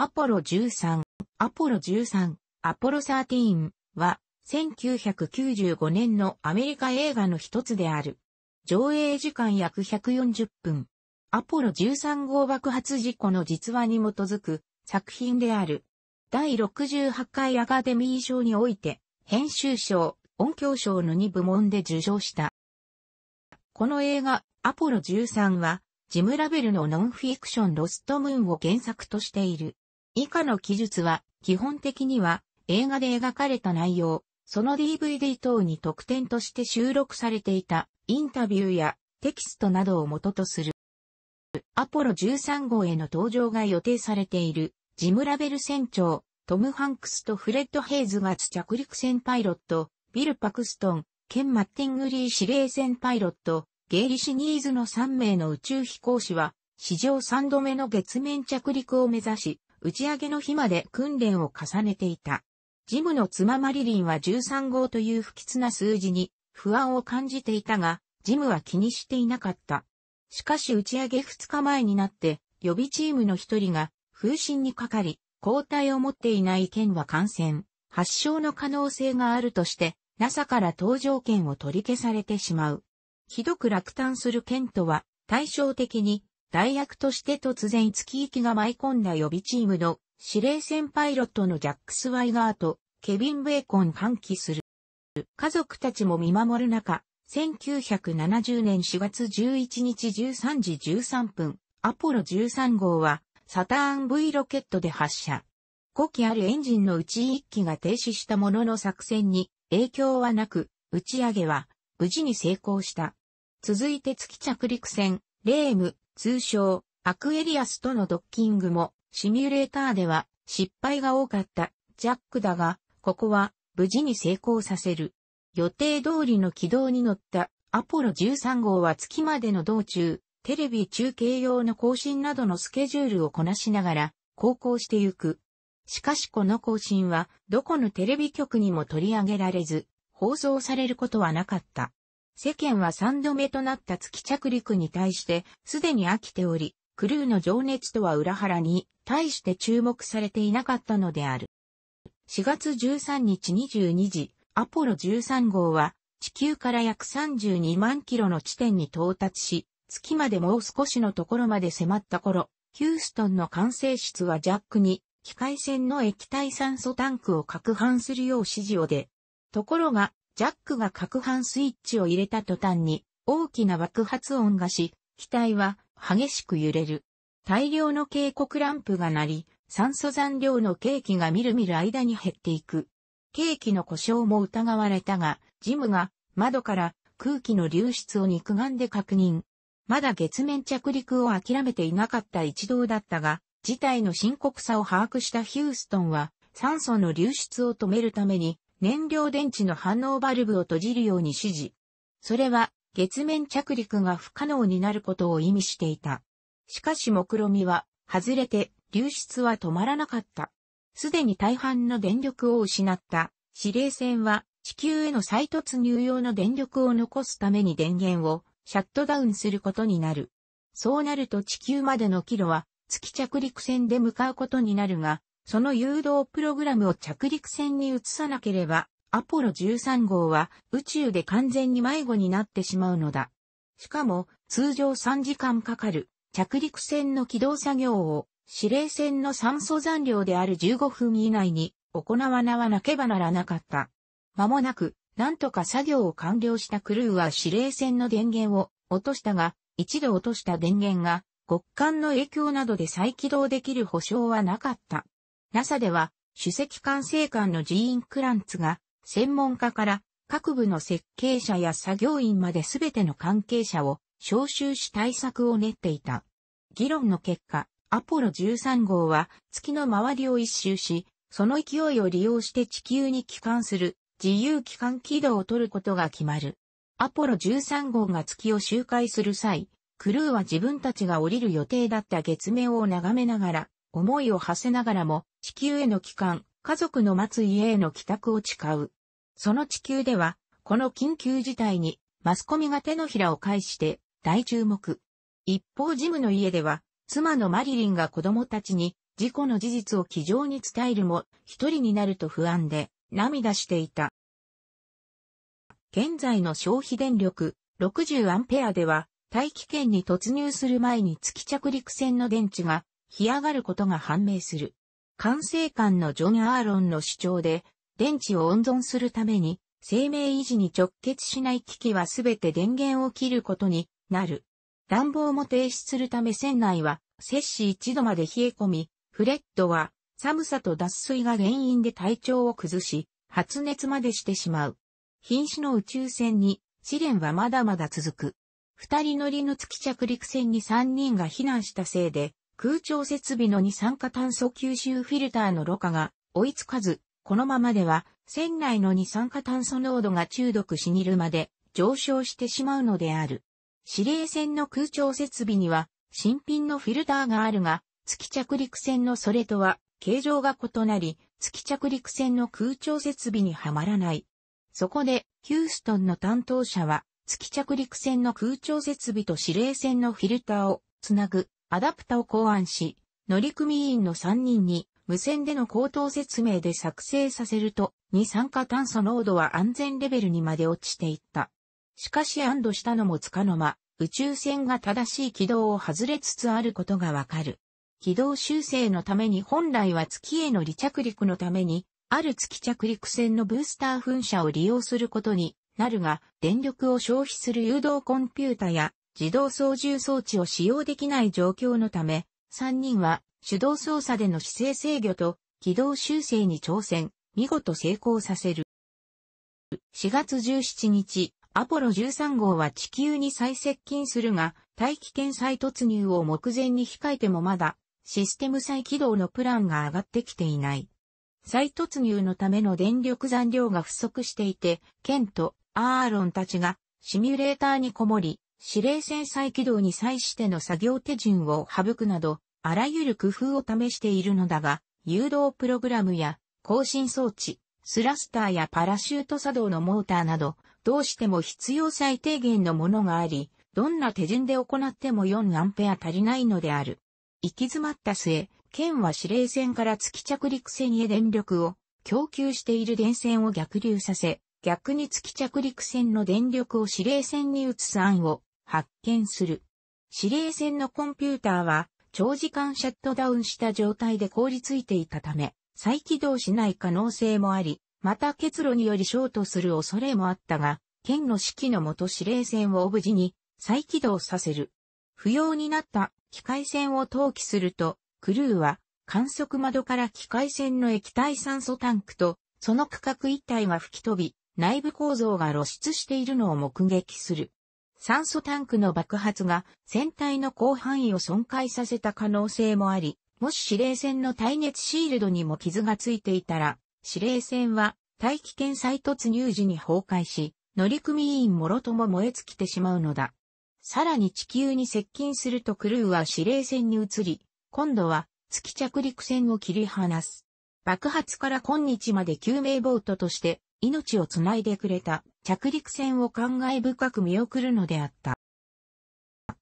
アポロ13、アポロ13、アポロ13は、1995年のアメリカ映画の一つである。上映時間約140分。アポロ13号爆発事故の実話に基づく作品である。第68回アカデミー賞において、編集賞、音響賞の2部門で受賞した。この映画、アポロ13は、ジム・ラベルのノンフィクションロストムーンを原作としている。以下の記述は、基本的には、映画で描かれた内容、その DVD 等に特典として収録されていたインタビューやテキストなどを元とする。アポロ13号への登場が予定されているジムラベル船長、トム・ハンクスとフレッド・ヘイズが着陸船パイロット、ビル・パクストン、ケン・マッティングリー司令船パイロット、ゲイリ・シニーズの3名の宇宙飛行士は、史上3度目の月面着陸を目指し、打ち上げの日まで訓練を重ねていた。ジムの妻マリリンは13号という不吉な数字に不安を感じていたが、ジムは気にしていなかった。しかし打ち上げ2日前になって、予備チームの一人が風疹にかかり、抗体を持っていない県は感染、発症の可能性があるとして、NASA から搭乗券を取り消されてしまう。ひどく落胆する県とは、対照的に代役として突然月行きが舞い込んだ予備チームの司令戦パイロットのジャック・スワイガーとケビン・ベーコン歓喜する。家族たちも見守る中、1970年4月11日13時13分、アポロ13号はサターン V ロケットで発射。古機あるエンジンのうち1機が停止したものの作戦に影響はなく、打ち上げは無事に成功した。続いて月着陸船、レーム通称、アクエリアスとのドッキングも、シミュレーターでは失敗が多かったジャックだが、ここは無事に成功させる。予定通りの軌道に乗ったアポロ13号は月までの道中、テレビ中継用の更新などのスケジュールをこなしながら航行してゆく。しかしこの更新はどこのテレビ局にも取り上げられず、放送されることはなかった。世間は三度目となった月着陸に対して、すでに飽きており、クルーの情熱とは裏腹に、対して注目されていなかったのである。4月13日22時、アポロ13号は、地球から約32万キロの地点に到達し、月までもう少しのところまで迫った頃、ヒューストンの管制室はジャックに、機械船の液体酸素タンクを攪拌するよう指示を出。ところが、ジャックが攪拌スイッチを入れた途端に大きな爆発音がし、機体は激しく揺れる。大量の警告ランプが鳴り、酸素残量のケーキがみるみる間に減っていく。ケーキの故障も疑われたが、ジムが窓から空気の流出を肉眼で確認。まだ月面着陸を諦めていなかった一同だったが、事態の深刻さを把握したヒューストンは、酸素の流出を止めるために燃料電池の反応バルブを閉じるように指示。それは月面着陸が不可能になることを意味していた。しかし目論みは外れて流出は止まらなかった。すでに大半の電力を失った指令船は地球への再突入用の電力を残すために電源をシャットダウンすることになる。そうなると地球までのキロは月着陸船で向かうことになるが、その誘導プログラムを着陸船に移さなければ、アポロ13号は宇宙で完全に迷子になってしまうのだ。しかも、通常3時間かかる着陸船の起動作業を指令船の酸素残量である15分以内に行わなわなければならなかった。間もなく、なんとか作業を完了したクルーは指令船の電源を落としたが、一度落とした電源が極寒の影響などで再起動できる保証はなかった。NASA では、主席管制官のジーン・クランツが、専門家から各部の設計者や作業員まで全ての関係者を招集し対策を練っていた。議論の結果、アポロ13号は月の周りを一周し、その勢いを利用して地球に帰還する自由帰還軌道を取ることが決まる。アポロ13号が月を周回する際、クルーは自分たちが降りる予定だった月面を眺めながら、思いを馳せながらも、地球への帰還、家族の待つ家への帰宅を誓う。その地球では、この緊急事態に、マスコミが手のひらを介して、大注目。一方ジムの家では、妻のマリリンが子供たちに、事故の事実を気丈に伝えるも、一人になると不安で、涙していた。現在の消費電力、60アンペアでは、大気圏に突入する前に月着陸船の電池が干上がることが判明する。管制官のジョン・アーロンの主張で、電池を温存するために、生命維持に直結しない機器はすべて電源を切ることになる。暖房も停止するため船内は摂氏1度まで冷え込み、フレッドは寒さと脱水が原因で体調を崩し、発熱までしてしまう。瀕死の宇宙船に試練はまだまだ続く。二人乗りの月着陸船に三人が避難したせいで、空調設備の二酸化炭素吸収フィルターのろ過が追いつかず、このままでは船内の二酸化炭素濃度が中毒しにるまで上昇してしまうのである。指令船の空調設備には新品のフィルターがあるが、月着陸船のそれとは形状が異なり、月着陸船の空調設備にはまらない。そこで、ヒューストンの担当者は、月着陸船の空調設備と指令船のフィルターをつなぐアダプタを考案し、乗組員の3人に無線での口頭説明で作成させると、二酸化炭素濃度は安全レベルにまで落ちていった。しかし安堵したのもつかの間、宇宙船が正しい軌道を外れつつあることがわかる。軌道修正のために本来は月への離着陸のために、ある月着陸船のブースター噴射を利用することになるが、電力を消費する誘導コンピュータや自動操縦装置を使用できない状況のため、3人は手動操作での姿勢制御と軌道修正に挑戦、見事成功させる。4月17日、アポロ13号は地球に再接近するが、大気圏再突入を目前に控えてもまだ、システム再起動のプランが上がってきていない。再突入のための電力残量が不足していて、ケンとアーロンたちがシミュレーターにこもり、司令線再起動に際しての作業手順を省くなど、あらゆる工夫を試しているのだが、誘導プログラムや更新装置、スラスターやパラシュート作動のモーターなど、どうしても必要最低限のものがあり、どんな手順で行っても4アンペア足りないのである。行き詰まった末、県は司令線から月着陸船へ電力を供給している電線を逆流させ、逆に月着陸船の電力を司令線に移す案を発見する。指令線のコンピューターは長時間シャットダウンした状態で凍りついていたため、再起動しない可能性もあり、また結露によりショートする恐れもあったが、県の指揮のもと指令線を無事に再起動させる。不要になった機械線を投棄すると、クルーは観測窓から機械線の液体酸素タンクとその区画一体が吹き飛び、内部構造が露出しているのを目撃する。酸素タンクの爆発が船体の広範囲を損壊させた可能性もあり、もし指令船の耐熱シールドにも傷がついていたら、指令船は大気圏再突入時に崩壊し、乗組員もろとも燃え尽きてしまうのだ。さらに地球に接近するとクルーは指令船に移り、今度は月着陸船を切り離す。爆発から今日まで救命ボートとして命をつないでくれた着陸船を感慨深く見送るのであった。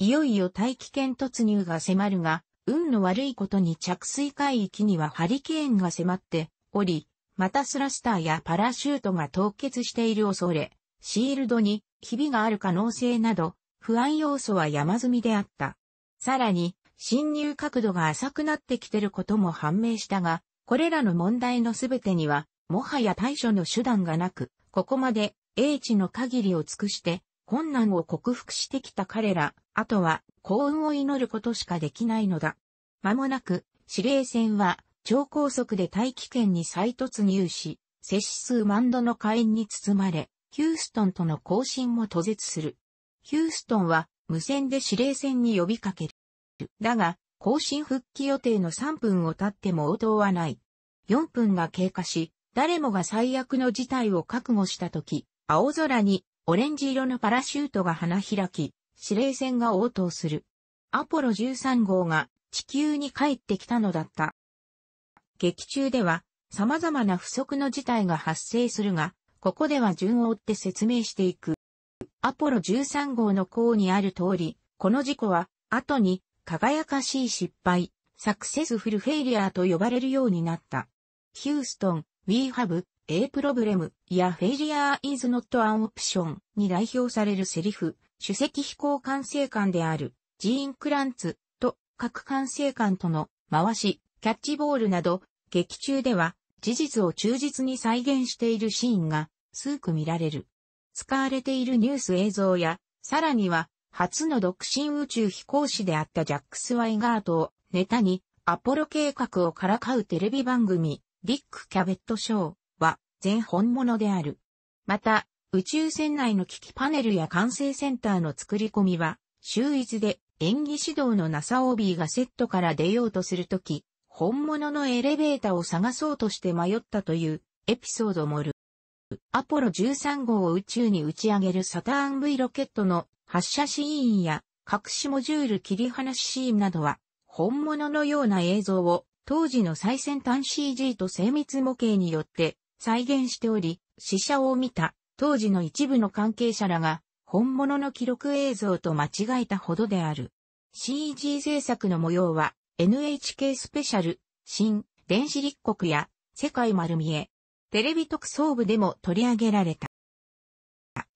いよいよ大気圏突入が迫るが、運の悪いことに着水海域にはハリケーンが迫っており、またスラスターやパラシュートが凍結している恐れ、シールドにひびがある可能性など、不安要素は山積みであった。さらに、侵入角度が浅くなってきてることも判明したが、これらの問題のすべてには、もはや対処の手段がなく、ここまで英知の限りを尽くして、困難を克服してきた彼ら、あとは幸運を祈ることしかできないのだ。間もなく、司令船は超高速で大気圏に再突入し、摂氏数万度の火炎に包まれ、ヒューストンとの交信も途絶する。ヒューストンは無線で司令船に呼びかける。だが、更新復帰予定の3分を経っても応答はない。4分が経過し、誰もが最悪の事態を覚悟した時、青空にオレンジ色のパラシュートが花開き、指令船が応答する。アポロ13号が地球に帰ってきたのだった。劇中では様々な不測の事態が発生するが、ここでは順を追って説明していく。アポロ13号の項にある通り、この事故は後に輝かしい失敗、サクセスフルフェイリアーと呼ばれるようになった。ヒューストン、ウィーハブ、A Problem や Failure is not an option に代表されるセリフ、主席飛行管制官であるジーン・クランツと各管制官との回し、キャッチボールなど劇中では事実を忠実に再現しているシーンが数句見られる。使われているニュース映像や、さらには初の独身宇宙飛行士であったジャック・スワイガートをネタにアポロ計画をからかうテレビ番組、ビッグ・キャベット・ショー、全本物である。また、宇宙船内の機器パネルや管制センターの作り込みは、秀逸で演技指導のナサオビーがセットから出ようとするとき、本物のエレベーターを探そうとして迷ったというエピソードもる。アポロ13号を宇宙に打ち上げるサターン V ロケットの発射シーンや隠しモジュール切り離しシーンなどは本物のような映像を当時の最先端 CG と精密模型によって再現しており、死者を見た当時の一部の関係者らが本物の記録映像と間違えたほどである。CG 制作の模様は NHK スペシャル、新、電子立国や世界丸見え、テレビ特捜部でも取り上げられた。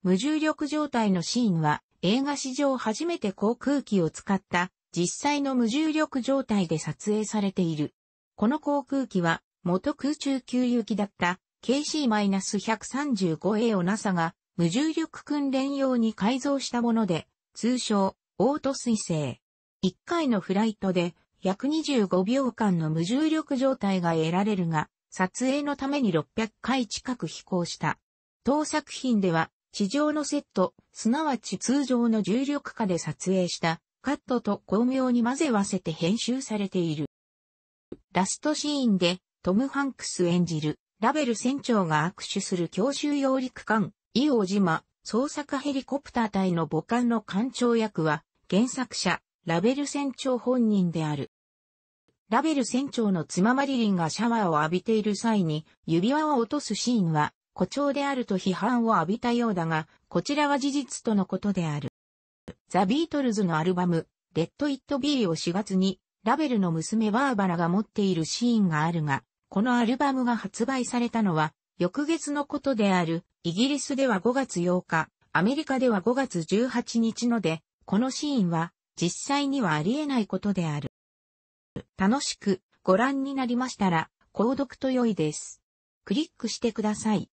無重力状態のシーンは映画史上初めて航空機を使った実際の無重力状態で撮影されている。この航空機は元空中給油機だった KC-135A を NASA が無重力訓練用に改造したもので、通称、オート彗星。1回のフライトで約25秒間の無重力状態が得られるが、撮影のために600回近く飛行した。当作品では、地上のセット、すなわち通常の重力下で撮影したカットと巧妙に混ぜ合わせて編集されている。ラストシーンでトム・ハンクス演じるラベル船長が握手する強襲揚陸艦、伊王島、捜索ヘリコプター隊の母艦の艦長役は、原作者、ラベル船長本人である。ラベル船長の妻マリリンがシャワーを浴びている際に指輪を落とすシーンは誇張であると批判を浴びたようだが、こちらは事実とのことである。ザ・ビートルズのアルバム、レッド・イット・ビーを4月に、ラベルの娘バーバラが持っているシーンがあるが、このアルバムが発売されたのは、翌月のことである、イギリスでは5月8日、アメリカでは5月18日ので、このシーンは、実際にはありえないことである。楽しくご覧になりましたら、購読と良いです。クリックしてください。